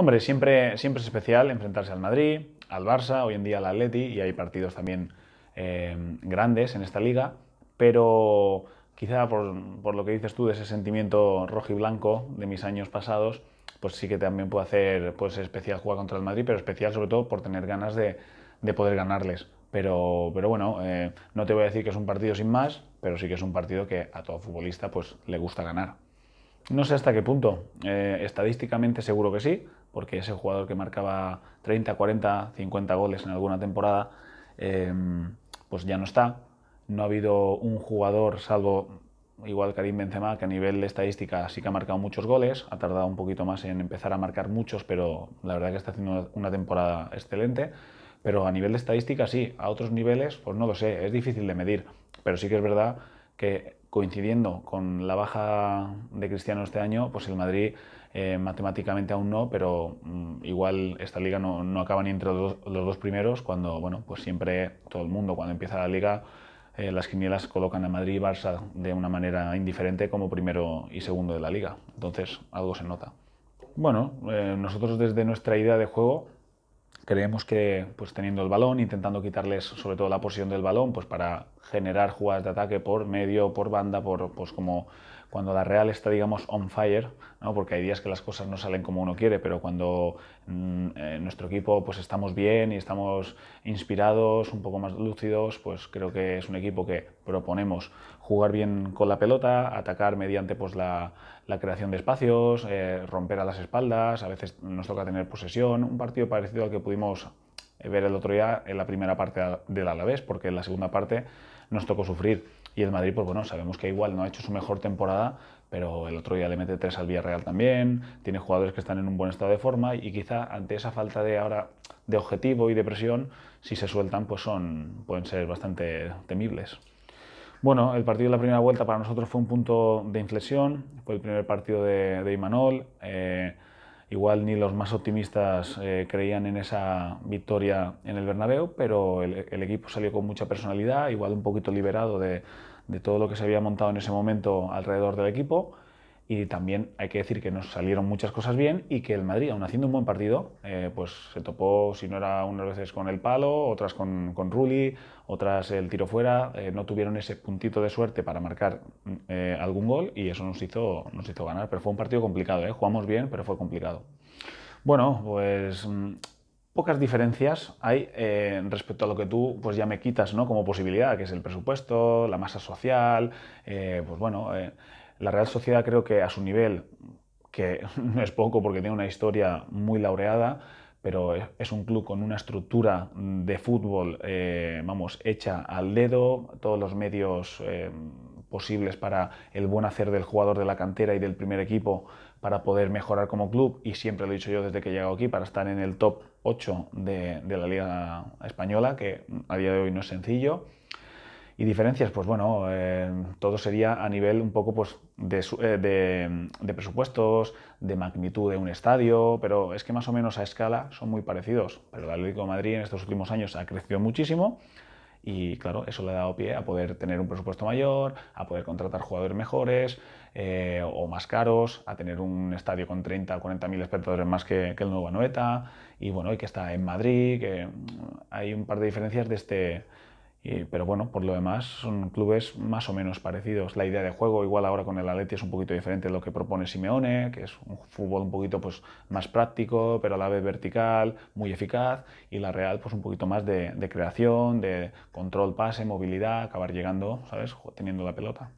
Hombre, siempre, siempre es especial enfrentarse al Madrid, al Barça, hoy en día al Atleti, y hay partidos también eh, grandes en esta liga, pero quizá por, por, lo que dices tú de ese sentimiento rojo y blanco de mis años pasados, pues sí que también puede hacer pues, especial jugar contra el Madrid, pero especial sobre todo por tener ganas de, de poder ganarles. Pero, pero bueno, eh, no te voy a decir que es un partido sin más, pero sí que es un partido que a todo futbolista pues, le gusta ganar. No sé hasta qué punto. Eh, estadísticamente seguro que sí, porque ese jugador que marcaba 30, 40, 50 goles en alguna temporada, em, pues ya no está. No ha habido un jugador, salvo igual Karim Benzema, que a nivel de estadística sí que ha marcado muchos goles, ha tardado un poquito más en empezar a marcar muchos, pero la verdad que está haciendo una temporada excelente. Pero a nivel de estadística sí, a otros niveles, pues no lo sé, es difícil de medir. Pero sí que es verdad que coincidiendo con la baja de Cristiano este año, pues el Madrid eh, matemáticamente aún no, pero mm, igual esta liga no, no acaba ni entre los, dos primeros, cuando bueno, pues siempre todo el mundo cuando empieza la liga eh, las quinielas colocan a Madrid y Barça de una manera indiferente como primero y segundo de la liga. Entonces algo se nota. Bueno, eh, nosotros desde nuestra idea de juego creemos que pues, teniendo el balón, intentando quitarles sobre todo la posición del balón, pues para generar jugadas de ataque por medio, por banda, por pues como cuando la Real está, digamos, on fire, porque hay días que las cosas no salen como uno quiere, pero cuando mm, eh, nuestro equipo pues estamos bien y estamos inspirados, un poco más lúcidos, pues creo que es un equipo que proponemos jugar bien con la pelota, atacar mediante pues, la, creación de espacios, eh, romper a las espaldas, a veces nos toca tener posesión, un partido parecido al que pudimos eh, ver el otro día en la primera parte del Alavés, porque en la segunda parte nos tocó sufrir. Y el Madrid, pues bueno, sabemos que igual no ha hecho su mejor temporada, pero el otro día le mete tres al Villarreal también, tiene jugadores que están en un buen estado de forma y quizá ante esa falta de ahora de objetivo y de presión, si se sueltan, pues son, pueden ser bastante temibles. Bueno, el partido de la primera vuelta para nosotros fue un punto de inflexión, fue el primer partido de, Imanol. Eh, Igual ni los más optimistas eh, creían en esa victoria en el Bernabéu, pero el, equipo salió con mucha personalidad, igual un poquito liberado de todo lo que se había montado en ese momento alrededor del equipo y también hay que decir que nos salieron muchas cosas bien y que el Madrid, aun haciendo un buen partido, eh, pues se topó, si no era unas veces con el palo, otras con, con Rulli, otras el tiro fuera, eh, no tuvieron ese puntito de suerte para marcar eh, algún gol y eso nos hizo, nos hizo ganar, pero fue un partido complicado, jugamos bien, pero fue complicado. Bueno, pues mm, pocas diferencias hay respecto a lo que tú pues ya me quitas ¿no? como posibilidad, que es el presupuesto, la masa social, pues bueno, la Real Sociedad creo que a su nivel, que no es poco porque tiene una historia muy laureada, pero es un club con una estructura de fútbol, eh, vamos, hecha al dedo, todos los medios eh, posibles para el buen hacer del jugador de la cantera y del primer equipo para poder mejorar como club, y siempre lo he dicho yo desde que he llegado aquí, para estar en el top 8 de la Liga Española, que a día de hoy no es sencillo. Y diferencias, pues bueno, eh, todo sería a nivel un poco pues, eh, de, de, presupuestos, de magnitud de un estadio, pero es que más o menos a escala son muy parecidos. Pero el Atlético de Madrid en estos últimos años ha crecido muchísimo y claro, eso le ha dado pie a poder tener un presupuesto mayor, a poder contratar jugadores mejores eh, o más caros, a tener un estadio con 30 o 40 mil espectadores más que, el nuevo Anoeta y bueno, y que está en Madrid, que hay un par de diferencias de este pero bueno, por lo demás son clubes más o menos parecidos. La idea de juego, igual ahora con el Atleti es un poquito diferente de lo que propone Simeone, que es un fútbol un poquito pues, más práctico, pero a la vez vertical, muy eficaz, y la Real pues un poquito más de, de creación, de control, pase, movilidad, acabar llegando, ¿sabes?, teniendo la pelota.